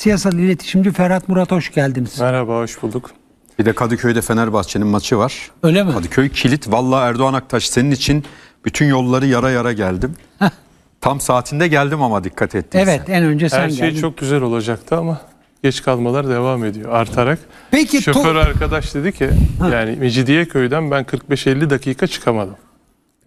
Siyasal iletişimci Ferhat Murat hoş geldiniz. Merhaba, hoş bulduk. Bir de Kadıköy'de Fenerbahçe'nin maçı var. Öyle mi? Kadıköy kilit. Valla Erdoğan Aktaş senin için bütün yolları yara yara geldim. Tam saatinde geldim ama dikkat ettiysen. Evet en önce sen geldin. Her şey geldin. çok güzel olacaktı ama geç kalmalar devam ediyor artarak. Peki şoför arkadaş dedi ki ha. yani Mecidiyeköy'den ben 45-50 dakika çıkamadım.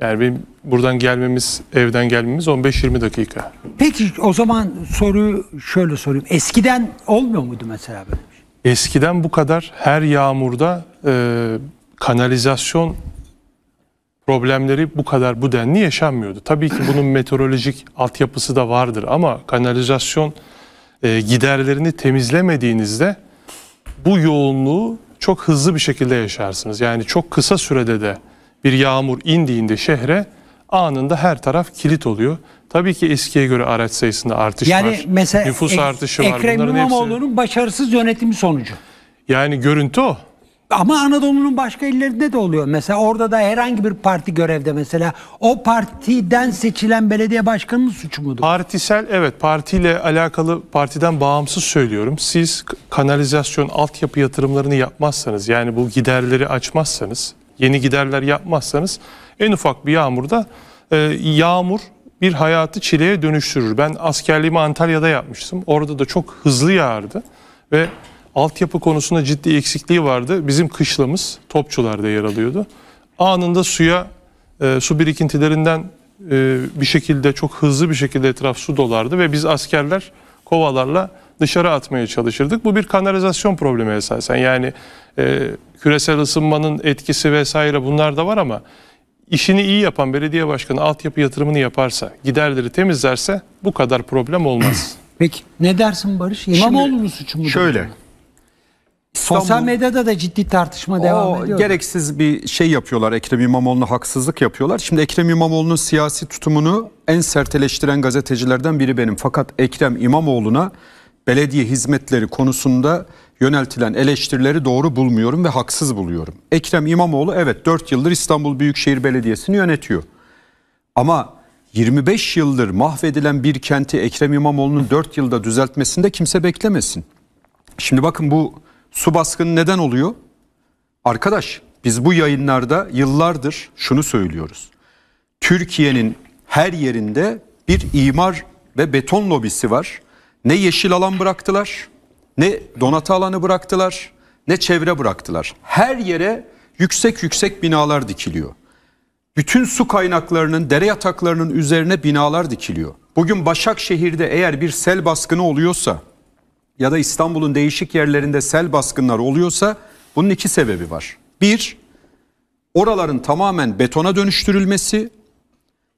Yani benim buradan gelmemiz, evden gelmemiz 15-20 dakika. Peki o zaman soruyu şöyle sorayım. Eskiden olmuyor muydu mesela böyle bir şey? Eskiden bu kadar her yağmurda e, kanalizasyon problemleri bu kadar bu denli yaşanmıyordu. Tabii ki bunun meteorolojik altyapısı da vardır ama kanalizasyon e, giderlerini temizlemediğinizde bu yoğunluğu çok hızlı bir şekilde yaşarsınız. Yani çok kısa sürede de bir yağmur indiğinde şehre anında her taraf kilit oluyor. Tabii ki eskiye göre araç sayısında artış yani var. Mesela nüfus ek, artışı var. Ekrem İmamoğlu'nun hepsi... başarısız yönetimi sonucu. Yani görüntü o. Ama Anadolu'nun başka illerinde de oluyor. Mesela orada da herhangi bir parti görevde mesela o partiden seçilen belediye başkanının suçu mudur? Partisel evet partiyle alakalı partiden bağımsız söylüyorum. Siz kanalizasyon altyapı yatırımlarını yapmazsanız yani bu giderleri açmazsanız yeni giderler yapmazsanız en ufak bir yağmurda e, yağmur bir hayatı çileye dönüştürür. Ben askerliğimi Antalya'da yapmıştım. Orada da çok hızlı yağardı ve altyapı konusunda ciddi eksikliği vardı. Bizim kışlamız Topçular'da yer alıyordu. Anında suya e, su birikintilerinden e, bir şekilde çok hızlı bir şekilde etraf su dolardı ve biz askerler kovalarla dışarı atmaya çalışırdık. Bu bir kanalizasyon problemi esasen. Yani e, küresel ısınmanın etkisi vesaire bunlar da var ama işini iyi yapan belediye başkanı altyapı yatırımını yaparsa, giderleri temizlerse bu kadar problem olmaz. Peki ne dersin Barış? İmamoğlu'nun suçu mu? Şöyle. İstanbul, Sosyal medyada da ciddi tartışma o, devam ediyor. Gereksiz bir şey yapıyorlar Ekrem İmamoğlu'na haksızlık yapıyorlar. Şimdi Ekrem İmamoğlu'nun siyasi tutumunu en serteleştiren gazetecilerden biri benim. Fakat Ekrem İmamoğlu'na belediye hizmetleri konusunda yöneltilen eleştirileri doğru bulmuyorum ve haksız buluyorum. Ekrem İmamoğlu evet 4 yıldır İstanbul Büyükşehir Belediyesi'ni yönetiyor. Ama 25 yıldır mahvedilen bir kenti Ekrem İmamoğlu'nun 4 yılda düzeltmesinde kimse beklemesin. Şimdi bakın bu Su baskını neden oluyor? Arkadaş biz bu yayınlarda yıllardır şunu söylüyoruz. Türkiye'nin her yerinde bir imar ve beton lobisi var. Ne yeşil alan bıraktılar, ne donatı alanı bıraktılar, ne çevre bıraktılar. Her yere yüksek yüksek binalar dikiliyor. Bütün su kaynaklarının, dere yataklarının üzerine binalar dikiliyor. Bugün Başakşehir'de eğer bir sel baskını oluyorsa ya da İstanbul'un değişik yerlerinde sel baskınları oluyorsa bunun iki sebebi var. Bir, oraların tamamen betona dönüştürülmesi,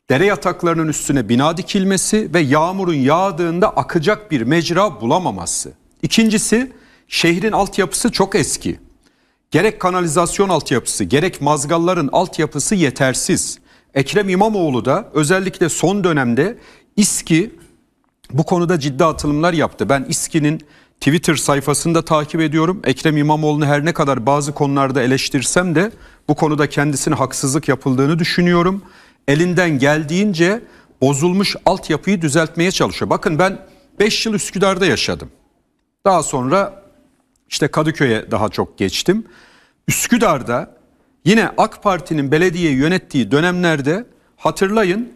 dere yataklarının üstüne bina dikilmesi ve yağmurun yağdığında akacak bir mecra bulamaması. İkincisi, şehrin altyapısı çok eski. Gerek kanalizasyon altyapısı, gerek mazgalların altyapısı yetersiz. Ekrem İmamoğlu da özellikle son dönemde İSKİ bu konuda ciddi atılımlar yaptı. Ben İSKİ'nin Twitter sayfasında takip ediyorum. Ekrem İmamoğlu'nu her ne kadar bazı konularda eleştirsem de bu konuda kendisine haksızlık yapıldığını düşünüyorum. Elinden geldiğince bozulmuş altyapıyı düzeltmeye çalışıyor. Bakın ben 5 yıl Üsküdar'da yaşadım. Daha sonra işte Kadıköy'e daha çok geçtim. Üsküdar'da yine AK Parti'nin belediye yönettiği dönemlerde hatırlayın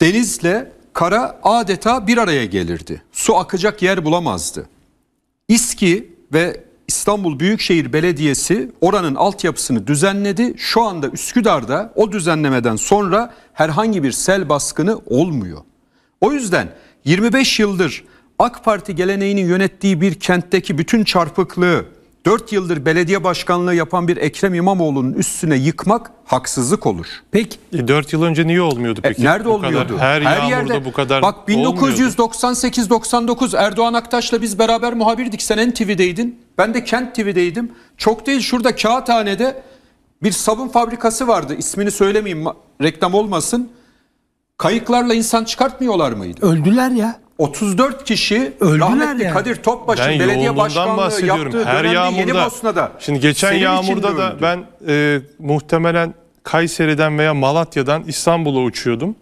Deniz'le kara adeta bir araya gelirdi. Su akacak yer bulamazdı. İSKİ ve İstanbul Büyükşehir Belediyesi oranın altyapısını düzenledi. Şu anda Üsküdar'da o düzenlemeden sonra herhangi bir sel baskını olmuyor. O yüzden 25 yıldır AK Parti geleneğinin yönettiği bir kentteki bütün çarpıklığı, 4 yıldır belediye başkanlığı yapan bir Ekrem İmamoğlu'nun üstüne yıkmak haksızlık olur. Peki e 4 yıl önce niye olmuyordu e, peki? E, nerede bu oluyordu? Kadar, her, her yerde bu kadar Bak 1998-99 Erdoğan Aktaş'la biz beraber muhabirdik. Sen NTV'deydin. Ben de Kent TV'deydim. Çok değil şurada Kağıthane'de bir sabun fabrikası vardı. İsmini söylemeyeyim reklam olmasın. Kayıklarla insan çıkartmıyorlar mıydı? Öldüler ya. 34 kişi Öldüler rahmetli yani. Kadir Topbaş'ın ben belediye başkanlığı yaptığı Her dönemde yağmurda, Yeni Bosna'da. Şimdi geçen Senin yağmurda da öldü. ben e, muhtemelen Kayseri'den veya Malatya'dan İstanbul'a uçuyordum.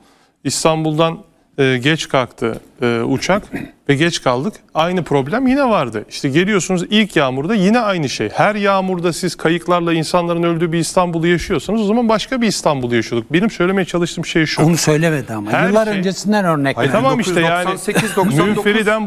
İstanbul'dan e, geç kalktı e, uçak ve geç kaldık. Aynı problem yine vardı. İşte geliyorsunuz ilk yağmurda yine aynı şey. Her yağmurda siz kayıklarla insanların öldüğü bir İstanbul'u yaşıyorsanız o zaman başka bir İstanbul'u yaşıyorduk. Benim söylemeye çalıştığım şey şu. Onu söylemedi ama. Her Yıllar şey, öncesinden örnek. Hayır, tamam işte yani 98,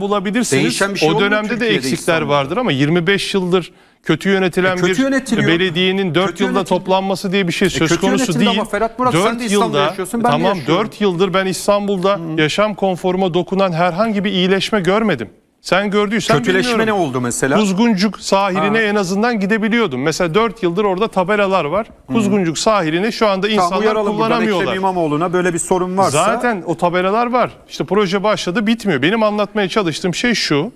bulabilirsiniz. bir şey o dönemde de eksikler İstanbul'da. vardır ama 25 yıldır kötü yönetilen e, kötü bir belediyenin 4 kötü yılda toplanması diye bir şey e, söz e, konusu değil. Ama Ferhat Murat 4 sen de yılda, yaşıyorsun ben Tamam 4 yıldır ben İstanbul'da hmm. yaşam konforuma dokunan herhangi bir iyileşme görmedim. Sen gördüysen Kötüleşme bilmiyorum. ne oldu mesela? Kuzguncuk sahiline ha. en azından gidebiliyordum. Mesela 4 yıldır orada tabelalar var. Kuzguncuk sahilini şu anda insanlar tamam, kullanamıyorlar. Ekrem İmamoğlu'na böyle bir sorun varsa. Zaten o tabelalar var. İşte proje başladı bitmiyor. Benim anlatmaya çalıştığım şey şu.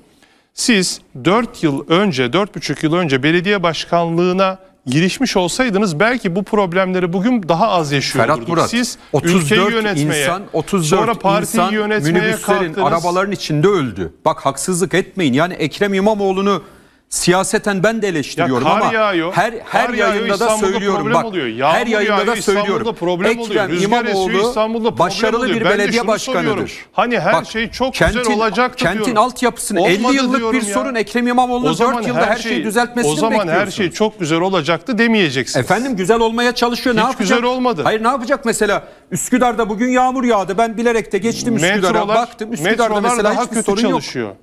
Siz 4 yıl önce, 4,5 yıl önce belediye başkanlığına girişmiş olsaydınız belki bu problemleri bugün daha az yaşıyorduk. Ferhat Murat, Siz 34 yönetmeye, insan, 34 sonra partiyi insan yönetmeye minibüslerin, kalktınız. arabaların içinde öldü. Bak haksızlık etmeyin. Yani Ekrem İmamoğlu'nu Siyaseten ben de eleştiriyorum ya ama yağıyor, her her yağıyor, yayında da söylüyorum bak. Yağmur her yayında yağıyor, da söylüyorum. Problem Ekrem oluyor. Rüzgar İmamoğlu İstanbul'da başarılı oluyor. bir ben belediye başkanıdır. Soruyorum. Hani her bak, şey çok kentin, güzel olacak diyorum. Kentin altyapısını Olmadı 50 yıllık bir ya. sorun Ekrem İmamoğlu'nun 4 yılda her şeyi şey- düzeltmesini O zaman her şey çok güzel olacaktı demeyeceksin. Efendim güzel olmaya çalışıyor. Hiç ne yapacak? güzel olmadı. Hayır ne yapacak mesela? Üsküdar'da bugün yağmur yağdı. Ben bilerek de geçtim Üsküdar'a baktım. Üsküdar'da mesela hiçbir sorun yok.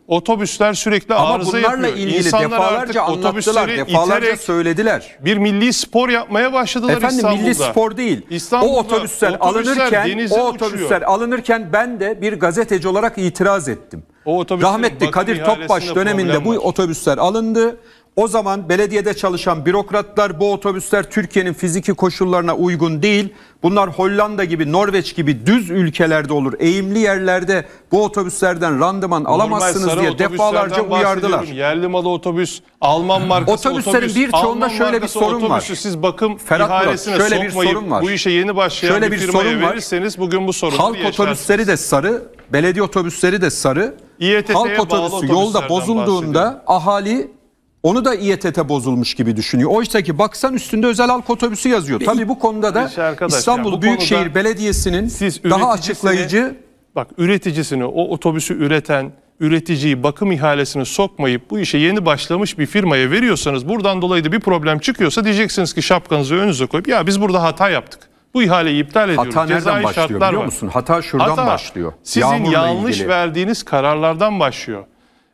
Otobüsler sürekli arıza yapıyor. İnsanlar defalarca artık otobüsleri defalarca söylediler. Bir milli spor yapmaya başladılar Efendim, İstanbul'da. Efendim milli spor değil. İstanbul'da o otobüsler, otobüsler alınırken o otobüsler uçuyor. alınırken ben de bir gazeteci olarak itiraz ettim. O Rahmetli Kadir Topbaş döneminde bu var. otobüsler alındı. O zaman belediyede çalışan bürokratlar bu otobüsler Türkiye'nin fiziki koşullarına uygun değil. Bunlar Hollanda gibi, Norveç gibi düz ülkelerde olur. Eğimli yerlerde bu otobüslerden randıman alamazsınız diye defalarca uyardılar. Yerli malı otobüs, Alman markası Otobüslerin otobüs. birçoğunda şöyle bir sorun var. Siz bakım Ferhat ihalesine şöyle bir sorun var. bu işe yeni başlayan şöyle bir, bir firmaya sorun var. verirseniz bugün bu sorunu Halk otobüsleri de sarı, belediye otobüsleri de sarı. İETT'ye Halk otobüsü yolda bozulduğunda bahsediyor. ahali onu da İETT bozulmuş gibi düşünüyor. Oysa ki baksan üstünde özel halk otobüsü yazıyor. Tabii bu konuda da şey İstanbul yani Büyükşehir Belediyesi'nin daha açıklayıcı... Bak üreticisini, o otobüsü üreten, üreticiyi bakım ihalesine sokmayıp bu işe yeni başlamış bir firmaya veriyorsanız buradan dolayı da bir problem çıkıyorsa diyeceksiniz ki şapkanızı önünüze koyup ya biz burada hata yaptık. Bu ihaleyi iptal ediyoruz. Hata Cezai nereden başlıyor biliyor musun? Hata şuradan hata, başlıyor. Sizin Yağmurla yanlış ilgili. verdiğiniz kararlardan başlıyor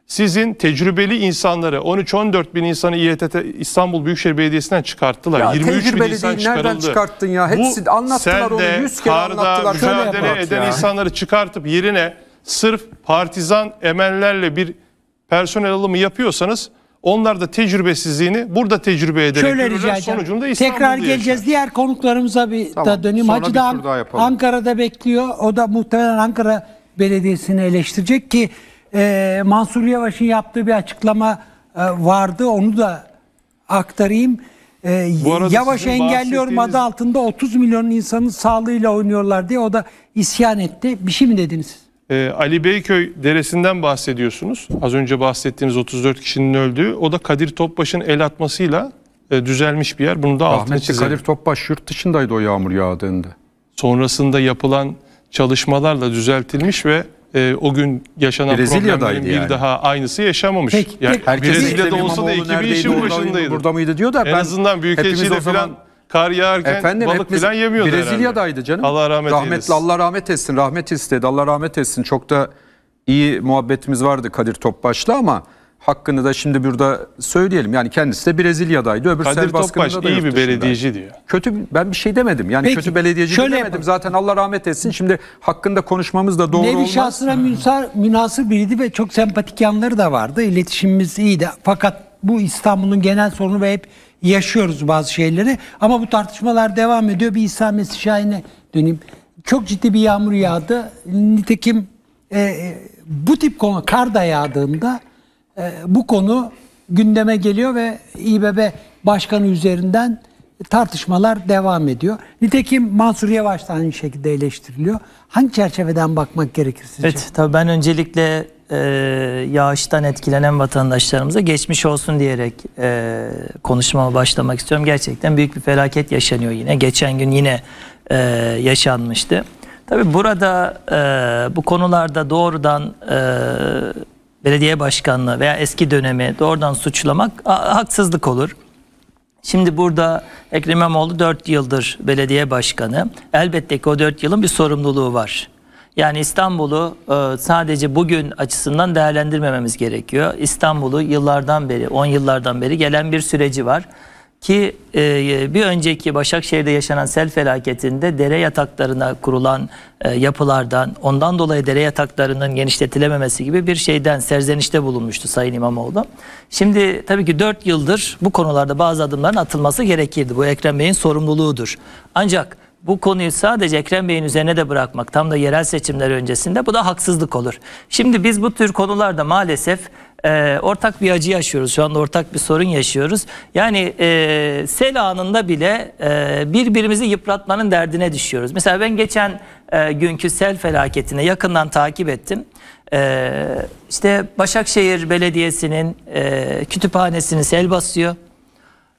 sizin tecrübeli insanları 13-14 bin insanı İETT İstanbul Büyükşehir Belediyesi'nden çıkarttılar. Ya, 23 bin insan çıkarıldı. Nereden çıkarttın ya? Hepsi Bu, anlattılar onu 100 kere anlattılar. mücadele eden ya. insanları çıkartıp yerine sırf partizan emellerle bir personel alımı yapıyorsanız onlar da tecrübesizliğini burada tecrübe ederek Şöyle rica sonucunda İstanbul'da Tekrar geleceğiz. Yaşar. Diğer konuklarımıza bir tamam. da döneyim. Sonra Hacı da Ankara'da bekliyor. O da muhtemelen Ankara Belediyesi'ni eleştirecek ki e, Mansur Yavaş'ın yaptığı bir açıklama e, vardı. Onu da aktarayım. E, ee, Yavaş engelliyorum bahsettiğiniz... adı altında 30 milyon insanın sağlığıyla oynuyorlar diye o da isyan etti. Bir şey mi dediniz? E, Ali Beyköy deresinden bahsediyorsunuz. Az önce bahsettiğiniz 34 kişinin öldüğü. O da Kadir Topbaş'ın el atmasıyla e, düzelmiş bir yer. Bunu da altına çizelim. Kadir Topbaş yurt dışındaydı o yağmur yağdığında. Sonrasında yapılan çalışmalarla düzeltilmiş ve e, o gün yaşanan problemlerin bir yani. daha aynısı yaşamamış. Peki, yani pek, Brezilya'da olsa da ekibi işin başındaydı. Burada mıydı diyor da en ben, azından büyükşehirde falan kar yağarken Efendim, balık falan yemiyordu Brezilya'daydı herhalde. canım. Allah rahmet Rahmetli eylesin. Allah rahmet etsin. Rahmet istedi. Allah rahmet etsin. Çok da iyi muhabbetimiz vardı Kadir Topbaş'la ama hakkını da şimdi burada söyleyelim. Yani kendisi de Brezilya'daydı. Öbür Kadir Topbaş da iyi bir belediyeci diyor. Kötü ben bir şey demedim. Yani Peki, kötü belediyeci şöyle demedim. Yapalım. Zaten Allah rahmet etsin. Şimdi hakkında konuşmamız da doğru Nevi olmaz. Nevi şahsına münasır, münasır biriydi ve çok sempatik yanları da vardı. İletişimimiz iyiydi. Fakat bu İstanbul'un genel sorunu ve hep yaşıyoruz bazı şeyleri. Ama bu tartışmalar devam ediyor. Bir İsa Mesih Şahin'e döneyim. Çok ciddi bir yağmur yağdı. Nitekim e, e bu tip konu kar da yağdığında ee, bu konu gündeme geliyor ve İBB Başkanı üzerinden tartışmalar devam ediyor. Nitekim Mansur Yavaş da aynı şekilde eleştiriliyor. Hangi çerçeveden bakmak gerekir sizce? Evet, tabii ben öncelikle e, yağıştan etkilenen vatandaşlarımıza geçmiş olsun diyerek e, konuşmama başlamak istiyorum. Gerçekten büyük bir felaket yaşanıyor yine. Geçen gün yine e, yaşanmıştı. Tabii burada e, bu konularda doğrudan e, belediye başkanlığı veya eski dönemi doğrudan suçlamak haksızlık olur. Şimdi burada Ekrem İmamoğlu 4 yıldır belediye başkanı. Elbette ki o 4 yılın bir sorumluluğu var. Yani İstanbul'u e, sadece bugün açısından değerlendirmememiz gerekiyor. İstanbul'u yıllardan beri, 10 yıllardan beri gelen bir süreci var. Ki e, bir önceki Başakşehir'de yaşanan sel felaketinde dere yataklarına kurulan e, yapılardan, ondan dolayı dere yataklarının genişletilememesi gibi bir şeyden serzenişte bulunmuştu Sayın İmamoğlu. Şimdi tabii ki 4 yıldır bu konularda bazı adımların atılması gerekirdi. Bu Ekrem Bey'in sorumluluğudur. Ancak bu konuyu sadece Ekrem Bey'in üzerine de bırakmak tam da yerel seçimler öncesinde bu da haksızlık olur. Şimdi biz bu tür konularda maalesef e, ortak bir acı yaşıyoruz. Şu anda ortak bir sorun yaşıyoruz. Yani e, sel anında bile e, birbirimizi yıpratmanın derdine düşüyoruz. Mesela ben geçen e, günkü sel felaketini yakından takip ettim. E, işte Başakşehir Belediyesi'nin e, kütüphanesini sel basıyor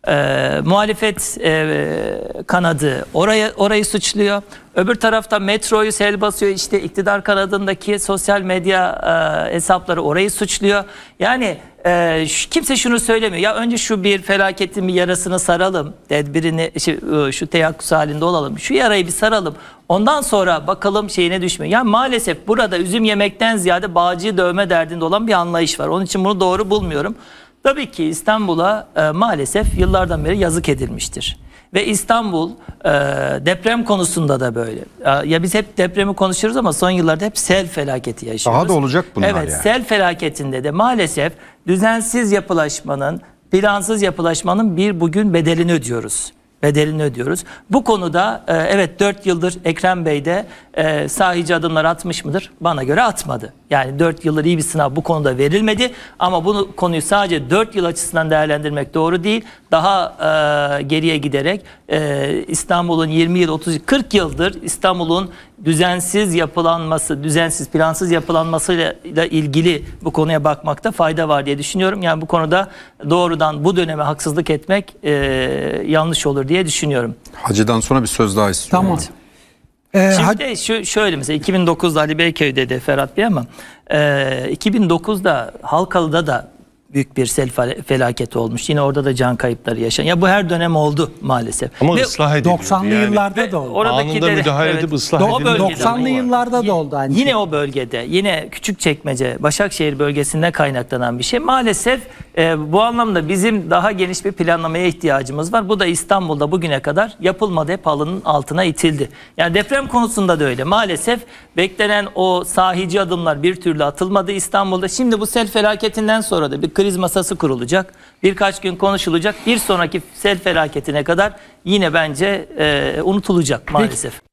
e, muhalefet e, kanadı oraya orayı suçluyor. Öbür tarafta metroyu sel basıyor işte iktidar kanadındaki sosyal medya e, hesapları orayı suçluyor. Yani e, kimse şunu söylemiyor ya önce şu bir felaketin bir yarasını saralım tedbirini şu, şey, e, şu teyakkuz halinde olalım şu yarayı bir saralım ondan sonra bakalım şeyine düşmüyor. Yani maalesef burada üzüm yemekten ziyade bağcıyı dövme derdinde olan bir anlayış var onun için bunu doğru bulmuyorum. Tabii ki İstanbul'a e, maalesef yıllardan beri yazık edilmiştir. Ve İstanbul e, deprem konusunda da böyle. E, ya biz hep depremi konuşuruz ama son yıllarda hep sel felaketi yaşıyoruz. Daha da olacak bunlar evet, yani. Evet sel felaketinde de maalesef düzensiz yapılaşmanın, plansız yapılaşmanın bir bugün bedelini ödüyoruz bedelini ödüyoruz. Bu konuda e, evet 4 yıldır Ekrem Bey de e, sahici adımlar atmış mıdır? Bana göre atmadı. Yani 4 yıldır iyi bir sınav bu konuda verilmedi ama bunu konuyu sadece 4 yıl açısından değerlendirmek doğru değil. Daha e, geriye giderek e, İstanbul'un 20 yıl 30 40 yıldır İstanbul'un düzensiz yapılanması, düzensiz plansız yapılanmasıyla ilgili bu konuya bakmakta fayda var diye düşünüyorum. Yani bu konuda doğrudan bu döneme haksızlık etmek yanlış olur diye diye düşünüyorum. Hacı'dan sonra bir söz daha istiyorum. Tamam. Evet. Şimdi de şu, şöyle mesela 2009'da Ali Beyköy'de de Ferhat Bey ama e, 2009'da Halkalı'da da büyük bir sel felaket olmuş. Yine orada da can kayıpları yaşan. Ya bu her dönem oldu maalesef. Ama Ve ıslah edildi. 90'lı yani. yıllarda da oldu. Oradaki Anında de, müdahale evet, edip ıslah edildi. 90'lı yıllarda da oldu aynı Yine şey. o bölgede, yine küçük çekmece Başakşehir bölgesinde kaynaklanan bir şey. Maalesef e, bu anlamda bizim daha geniş bir planlamaya ihtiyacımız var. Bu da İstanbul'da bugüne kadar yapılmadı. Hep halının altına itildi. Yani deprem konusunda da öyle. Maalesef beklenen o sahici adımlar bir türlü atılmadı İstanbul'da. Şimdi bu sel felaketinden sonra da bir kriz masası kurulacak. Birkaç gün konuşulacak. Bir sonraki sel felaketine kadar yine bence e, unutulacak maalesef. Peki.